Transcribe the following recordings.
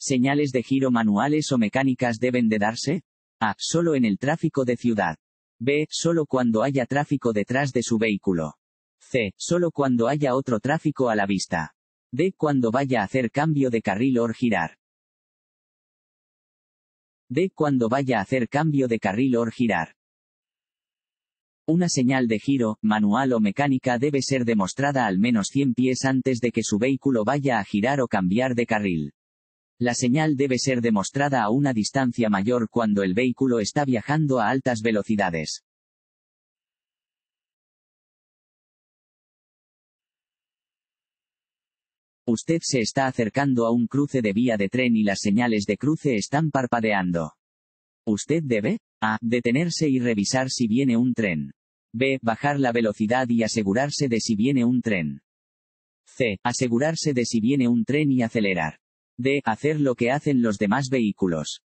¿Señales de giro manuales o mecánicas deben de darse? A. Solo en el tráfico de ciudad. B. Solo cuando haya tráfico detrás de su vehículo. C. Solo cuando haya otro tráfico a la vista. D. Cuando vaya a hacer cambio de carril o girar. D. Cuando vaya a hacer cambio de carril o girar. Una señal de giro, manual o mecánica debe ser demostrada al menos 100 pies antes de que su vehículo vaya a girar o cambiar de carril. La señal debe ser demostrada a una distancia mayor cuando el vehículo está viajando a altas velocidades. Usted se está acercando a un cruce de vía de tren y las señales de cruce están parpadeando. Usted debe a. Detenerse y revisar si viene un tren. B. Bajar la velocidad y asegurarse de si viene un tren. C. Asegurarse de si viene un tren y acelerar. D. Hacer lo que hacen los demás vehículos.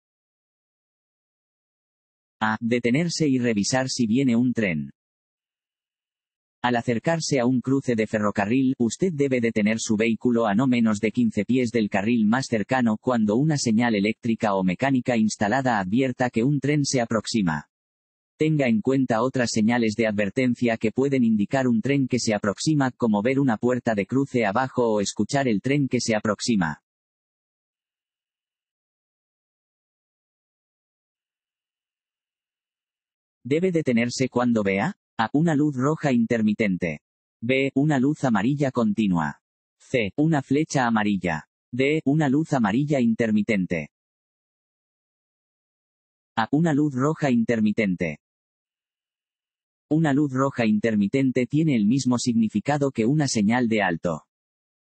A. Detenerse y revisar si viene un tren. Al acercarse a un cruce de ferrocarril, usted debe detener su vehículo a no menos de 15 pies del carril más cercano cuando una señal eléctrica o mecánica instalada advierta que un tren se aproxima. Tenga en cuenta otras señales de advertencia que pueden indicar un tren que se aproxima, como ver una puerta de cruce abajo o escuchar el tren que se aproxima. Debe detenerse cuando vea a. Una luz roja intermitente. B. Una luz amarilla continua. C. Una flecha amarilla. D. Una luz amarilla intermitente. A. Una luz roja intermitente. Una luz roja intermitente tiene el mismo significado que una señal de alto.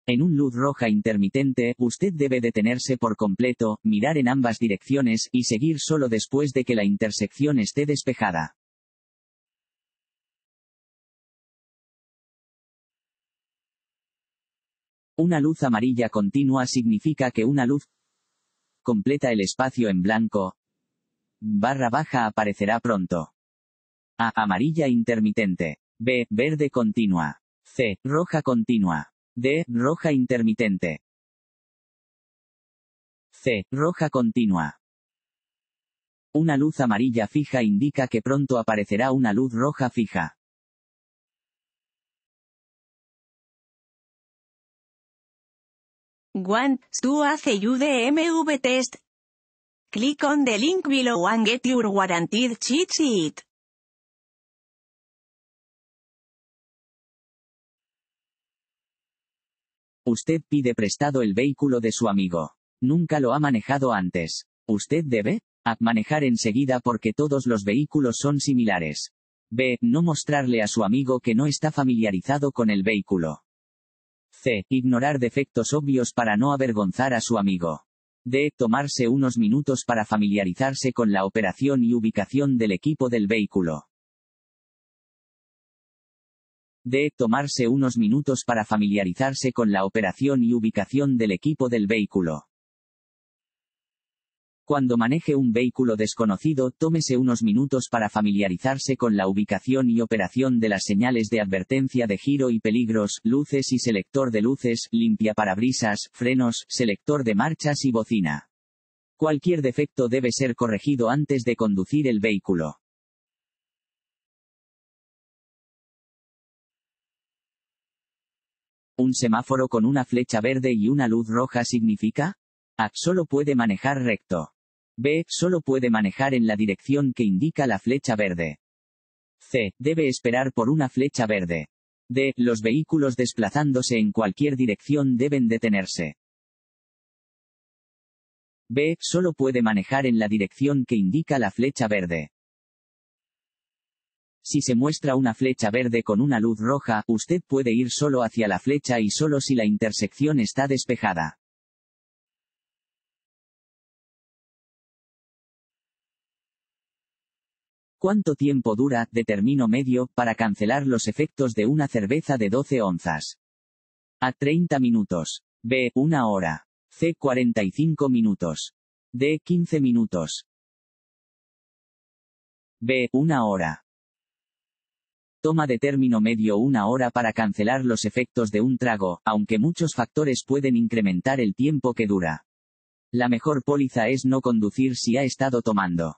En un luz roja intermitente, usted debe detenerse por completo, mirar en ambas direcciones, y seguir solo después de que la intersección esté despejada. Una luz amarilla continua significa que una luz completa el espacio en blanco. Barra baja aparecerá pronto. A. Amarilla intermitente. B. Verde continua. C. Roja continua. D. Roja intermitente. C. Roja continua. Una luz amarilla fija indica que pronto aparecerá una luz roja fija. One, Stu hace UDMV test. Click on the link below and get your guaranteed cheat sheet. Usted pide prestado el vehículo de su amigo. Nunca lo ha manejado antes. Usted debe manejar enseguida porque todos los vehículos son similares. B. No mostrarle a su amigo que no está familiarizado con el vehículo. C. Ignorar defectos obvios para no avergonzar a su amigo. D. Tomarse unos minutos para familiarizarse con la operación y ubicación del equipo del vehículo. De Tomarse unos minutos para familiarizarse con la operación y ubicación del equipo del vehículo. Cuando maneje un vehículo desconocido, tómese unos minutos para familiarizarse con la ubicación y operación de las señales de advertencia de giro y peligros, luces y selector de luces, limpia parabrisas, frenos, selector de marchas y bocina. Cualquier defecto debe ser corregido antes de conducir el vehículo. ¿Un semáforo con una flecha verde y una luz roja significa? A. Solo puede manejar recto. B. Solo puede manejar en la dirección que indica la flecha verde. C. Debe esperar por una flecha verde. D. Los vehículos desplazándose en cualquier dirección deben detenerse. B. Solo puede manejar en la dirección que indica la flecha verde. Si se muestra una flecha verde con una luz roja, usted puede ir solo hacia la flecha y solo si la intersección está despejada. ¿Cuánto tiempo dura, de término medio, para cancelar los efectos de una cerveza de 12 onzas? A 30 minutos. B. Una hora. C. 45 minutos. D. 15 minutos. B. Una hora. Toma de término medio una hora para cancelar los efectos de un trago, aunque muchos factores pueden incrementar el tiempo que dura. La mejor póliza es no conducir si ha estado tomando.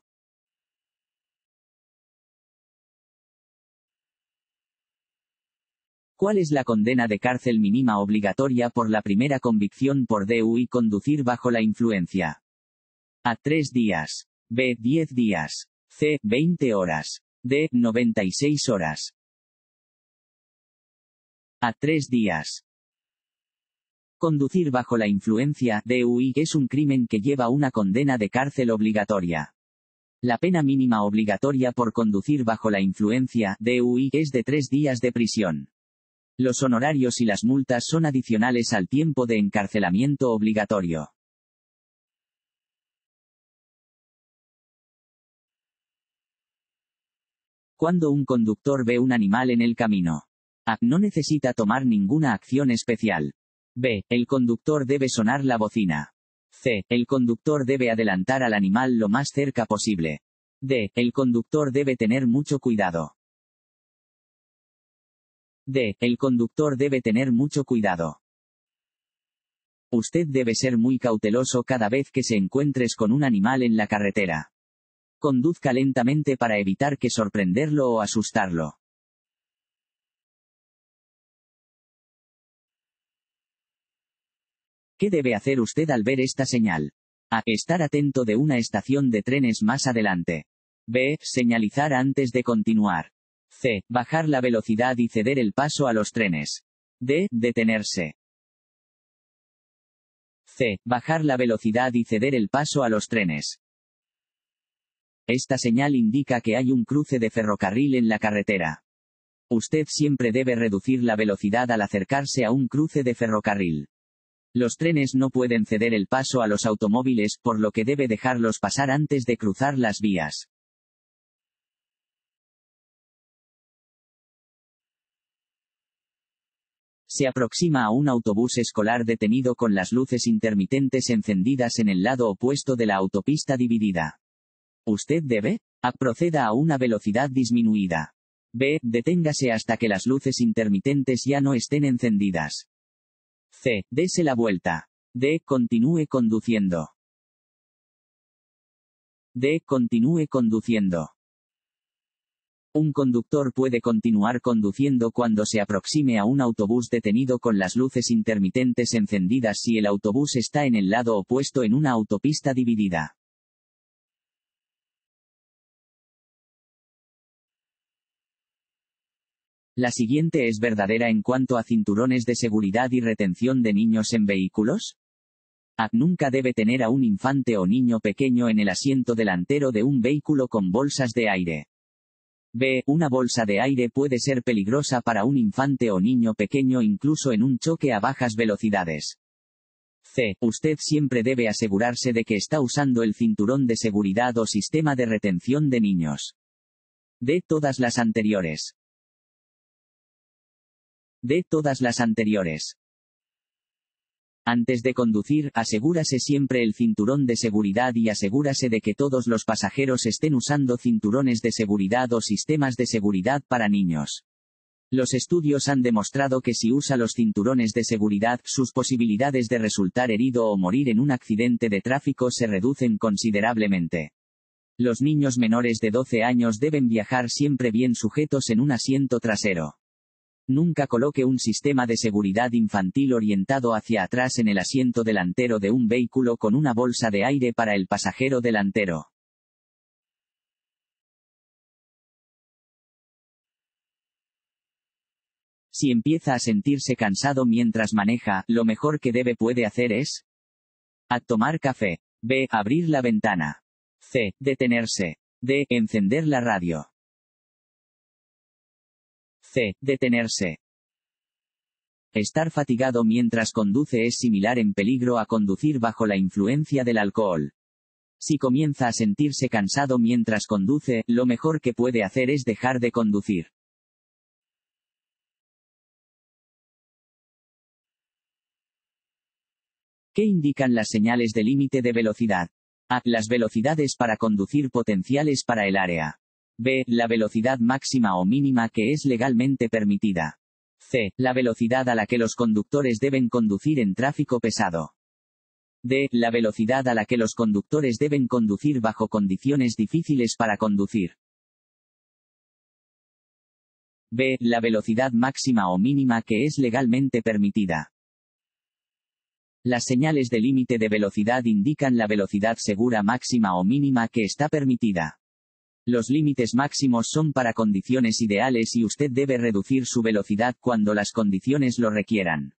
¿Cuál es la condena de cárcel mínima obligatoria por la primera convicción por DUI conducir bajo la influencia? A. 3 días. B. 10 días. C. 20 horas. D. 96 horas a tres días. Conducir bajo la influencia DUI es un crimen que lleva una condena de cárcel obligatoria. La pena mínima obligatoria por conducir bajo la influencia DUI es de tres días de prisión. Los honorarios y las multas son adicionales al tiempo de encarcelamiento obligatorio. Cuando un conductor ve un animal en el camino. A. No necesita tomar ninguna acción especial. B. El conductor debe sonar la bocina. C. El conductor debe adelantar al animal lo más cerca posible. D. El conductor debe tener mucho cuidado. D. El conductor debe tener mucho cuidado. Usted debe ser muy cauteloso cada vez que se encuentres con un animal en la carretera. Conduzca lentamente para evitar que sorprenderlo o asustarlo. ¿Qué debe hacer usted al ver esta señal? A. Estar atento de una estación de trenes más adelante. B. Señalizar antes de continuar. C. Bajar la velocidad y ceder el paso a los trenes. D. Detenerse. C. Bajar la velocidad y ceder el paso a los trenes. Esta señal indica que hay un cruce de ferrocarril en la carretera. Usted siempre debe reducir la velocidad al acercarse a un cruce de ferrocarril. Los trenes no pueden ceder el paso a los automóviles, por lo que debe dejarlos pasar antes de cruzar las vías. Se aproxima a un autobús escolar detenido con las luces intermitentes encendidas en el lado opuesto de la autopista dividida. Usted debe, a proceda a una velocidad disminuida. B. Deténgase hasta que las luces intermitentes ya no estén encendidas. C. Dese la vuelta. D. Continúe conduciendo. D. Continúe conduciendo. Un conductor puede continuar conduciendo cuando se aproxime a un autobús detenido con las luces intermitentes encendidas si el autobús está en el lado opuesto en una autopista dividida. La siguiente es verdadera en cuanto a cinturones de seguridad y retención de niños en vehículos. a. nunca debe tener a un infante o niño pequeño en el asiento delantero de un vehículo con bolsas de aire. B. Una bolsa de aire puede ser peligrosa para un infante o niño pequeño incluso en un choque a bajas velocidades. C. Usted siempre debe asegurarse de que está usando el cinturón de seguridad o sistema de retención de niños. D. Todas las anteriores de todas las anteriores. Antes de conducir, asegúrase siempre el cinturón de seguridad y asegúrase de que todos los pasajeros estén usando cinturones de seguridad o sistemas de seguridad para niños. Los estudios han demostrado que si usa los cinturones de seguridad, sus posibilidades de resultar herido o morir en un accidente de tráfico se reducen considerablemente. Los niños menores de 12 años deben viajar siempre bien sujetos en un asiento trasero. Nunca coloque un sistema de seguridad infantil orientado hacia atrás en el asiento delantero de un vehículo con una bolsa de aire para el pasajero delantero. Si empieza a sentirse cansado mientras maneja, lo mejor que debe puede hacer es a tomar café. B. Abrir la ventana. C. Detenerse. D. Encender la radio. C. Detenerse. Estar fatigado mientras conduce es similar en peligro a conducir bajo la influencia del alcohol. Si comienza a sentirse cansado mientras conduce, lo mejor que puede hacer es dejar de conducir. ¿Qué indican las señales de límite de velocidad? A. Las velocidades para conducir potenciales para el área. B. La velocidad máxima o mínima que es legalmente permitida. C. La velocidad a la que los conductores deben conducir en tráfico pesado. D. La velocidad a la que los conductores deben conducir bajo condiciones difíciles para conducir. B. La velocidad máxima o mínima que es legalmente permitida. Las señales de límite de velocidad indican la velocidad segura máxima o mínima que está permitida. Los límites máximos son para condiciones ideales y usted debe reducir su velocidad cuando las condiciones lo requieran.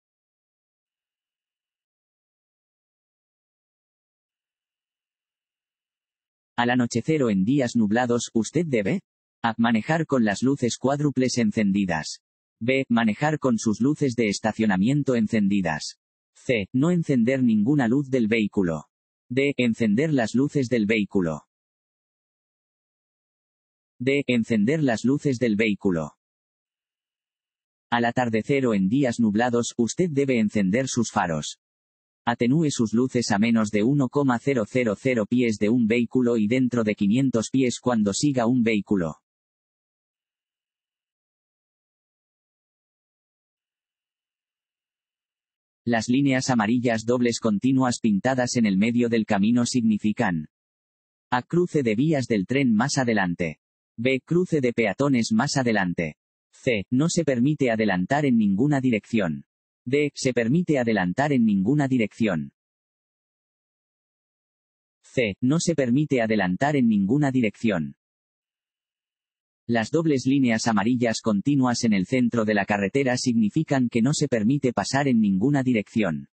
Al anochecer o en días nublados, usted debe a. Manejar con las luces cuádruples encendidas. B. Manejar con sus luces de estacionamiento encendidas. C. No encender ninguna luz del vehículo. D. Encender las luces del vehículo. D. Encender las luces del vehículo. Al atardecer o en días nublados, usted debe encender sus faros. Atenúe sus luces a menos de 1,000 pies de un vehículo y dentro de 500 pies cuando siga un vehículo. Las líneas amarillas dobles continuas pintadas en el medio del camino significan a cruce de vías del tren más adelante. B. Cruce de peatones más adelante. C. No se permite adelantar en ninguna dirección. D. Se permite adelantar en ninguna dirección. C. No se permite adelantar en ninguna dirección. Las dobles líneas amarillas continuas en el centro de la carretera significan que no se permite pasar en ninguna dirección.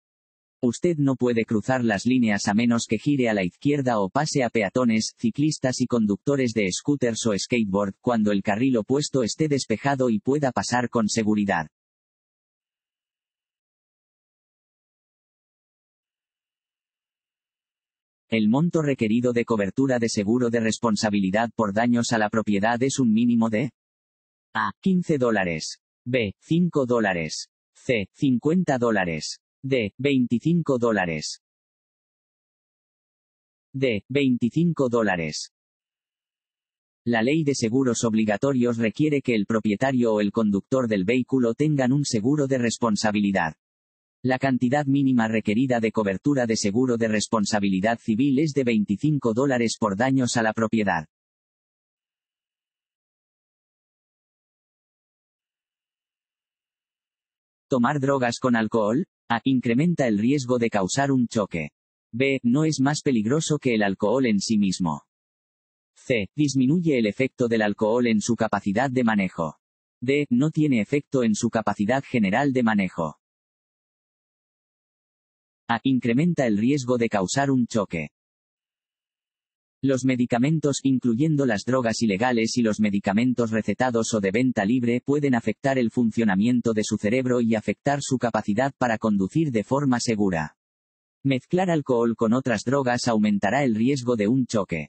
Usted no puede cruzar las líneas a menos que gire a la izquierda o pase a peatones, ciclistas y conductores de scooters o skateboard cuando el carril opuesto esté despejado y pueda pasar con seguridad. El monto requerido de cobertura de seguro de responsabilidad por daños a la propiedad es un mínimo de A. 15 dólares. B. 5 dólares. C. 50 dólares de 25 dólares. De 25 dólares. La ley de seguros obligatorios requiere que el propietario o el conductor del vehículo tengan un seguro de responsabilidad. La cantidad mínima requerida de cobertura de seguro de responsabilidad civil es de 25 dólares por daños a la propiedad. ¿Tomar drogas con alcohol? A. Incrementa el riesgo de causar un choque. B. No es más peligroso que el alcohol en sí mismo. C. Disminuye el efecto del alcohol en su capacidad de manejo. D. No tiene efecto en su capacidad general de manejo. A. Incrementa el riesgo de causar un choque. Los medicamentos, incluyendo las drogas ilegales y los medicamentos recetados o de venta libre, pueden afectar el funcionamiento de su cerebro y afectar su capacidad para conducir de forma segura. Mezclar alcohol con otras drogas aumentará el riesgo de un choque.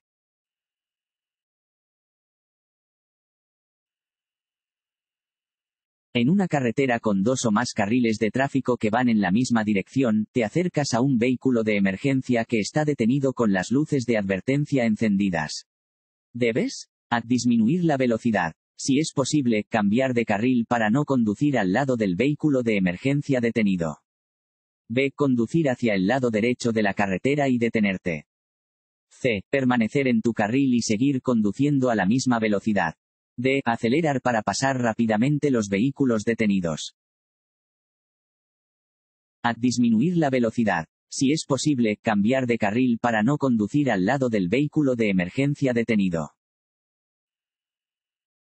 En una carretera con dos o más carriles de tráfico que van en la misma dirección, te acercas a un vehículo de emergencia que está detenido con las luces de advertencia encendidas. Debes a disminuir la velocidad. Si es posible, cambiar de carril para no conducir al lado del vehículo de emergencia detenido. B. Conducir hacia el lado derecho de la carretera y detenerte. C. Permanecer en tu carril y seguir conduciendo a la misma velocidad. D. Acelerar para pasar rápidamente los vehículos detenidos. A. Disminuir la velocidad. Si es posible, cambiar de carril para no conducir al lado del vehículo de emergencia detenido.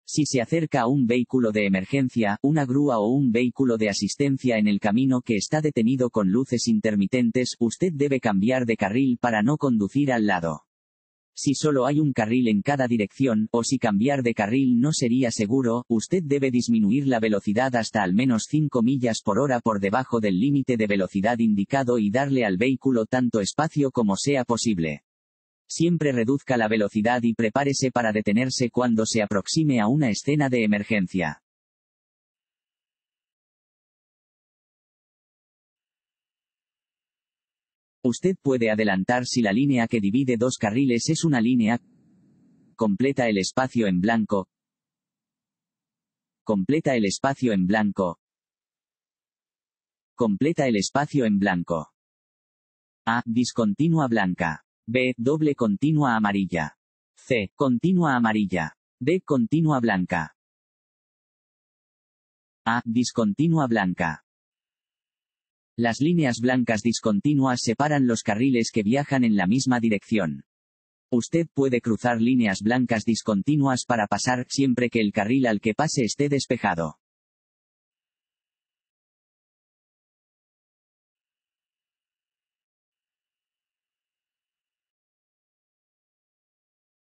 Si se acerca a un vehículo de emergencia, una grúa o un vehículo de asistencia en el camino que está detenido con luces intermitentes, usted debe cambiar de carril para no conducir al lado. Si solo hay un carril en cada dirección, o si cambiar de carril no sería seguro, usted debe disminuir la velocidad hasta al menos 5 millas por hora por debajo del límite de velocidad indicado y darle al vehículo tanto espacio como sea posible. Siempre reduzca la velocidad y prepárese para detenerse cuando se aproxime a una escena de emergencia. Usted puede adelantar si la línea que divide dos carriles es una línea. Completa el espacio en blanco. Completa el espacio en blanco. Completa el espacio en blanco. A. Discontinua blanca. B. Doble continua amarilla. C. Continua amarilla. D. Continua blanca. A. Discontinua blanca. Las líneas blancas discontinuas separan los carriles que viajan en la misma dirección. Usted puede cruzar líneas blancas discontinuas para pasar siempre que el carril al que pase esté despejado.